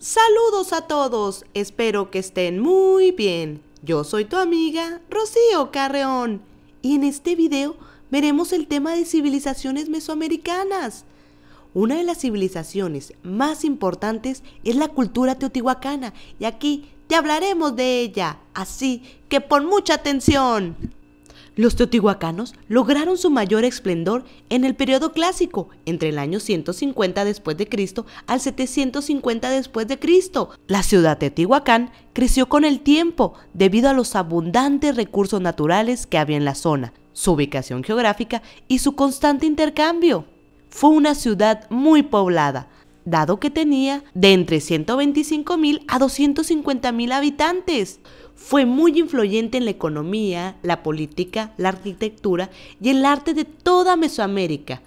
Saludos a todos, espero que estén muy bien. Yo soy tu amiga Rocío Carreón y en este video veremos el tema de civilizaciones mesoamericanas. Una de las civilizaciones más importantes es la cultura teotihuacana y aquí te hablaremos de ella, así que pon mucha atención. Los teotihuacanos lograron su mayor esplendor en el periodo clásico, entre el año 150 después de Cristo al 750 después de Cristo. La ciudad de Teotihuacán creció con el tiempo debido a los abundantes recursos naturales que había en la zona, su ubicación geográfica y su constante intercambio. Fue una ciudad muy poblada, dado que tenía de entre 125.000 a 250.000 habitantes. Fue muy influyente en la economía, la política, la arquitectura y el arte de toda Mesoamérica.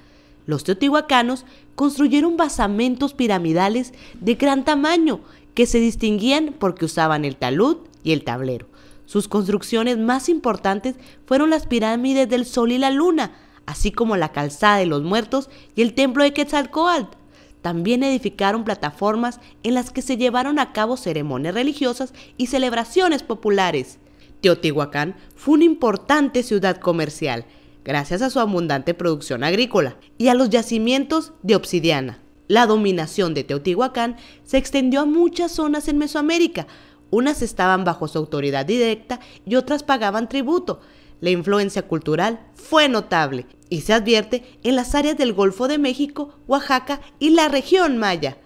Los teotihuacanos construyeron basamentos piramidales de gran tamaño que se distinguían porque usaban el talud y el tablero. Sus construcciones más importantes fueron las pirámides del Sol y la Luna, así como la calzada de los muertos y el templo de Quetzalcoatl. También edificaron plataformas en las que se llevaron a cabo ceremonias religiosas y celebraciones populares. Teotihuacán fue una importante ciudad comercial, gracias a su abundante producción agrícola y a los yacimientos de obsidiana. La dominación de Teotihuacán se extendió a muchas zonas en Mesoamérica. Unas estaban bajo su autoridad directa y otras pagaban tributo, la influencia cultural fue notable y se advierte en las áreas del Golfo de México, Oaxaca y la región maya.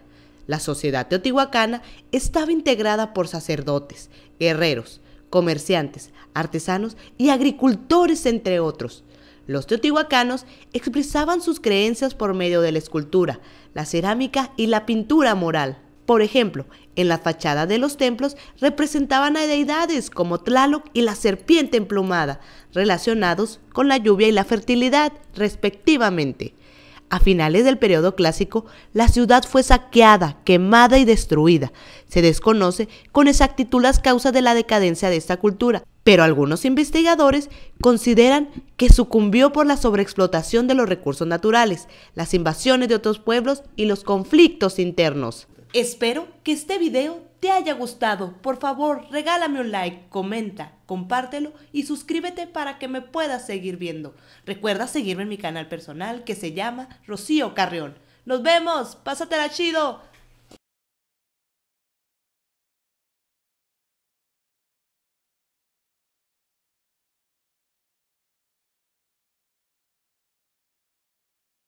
La sociedad teotihuacana estaba integrada por sacerdotes, guerreros, comerciantes, artesanos y agricultores, entre otros. Los teotihuacanos expresaban sus creencias por medio de la escultura, la cerámica y la pintura moral. Por ejemplo, en la fachada de los templos representaban a deidades como Tlaloc y la serpiente emplumada, relacionados con la lluvia y la fertilidad, respectivamente. A finales del periodo clásico, la ciudad fue saqueada, quemada y destruida. Se desconoce con exactitud las causas de la decadencia de esta cultura, pero algunos investigadores consideran que sucumbió por la sobreexplotación de los recursos naturales, las invasiones de otros pueblos y los conflictos internos. Espero que este video te haya gustado. Por favor, regálame un like, comenta, compártelo y suscríbete para que me puedas seguir viendo. Recuerda seguirme en mi canal personal que se llama Rocío Carrión. Nos vemos, pásatela chido.